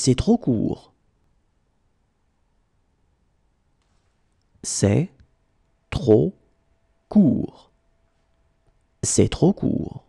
C'est trop court. C'est trop court. C'est trop court.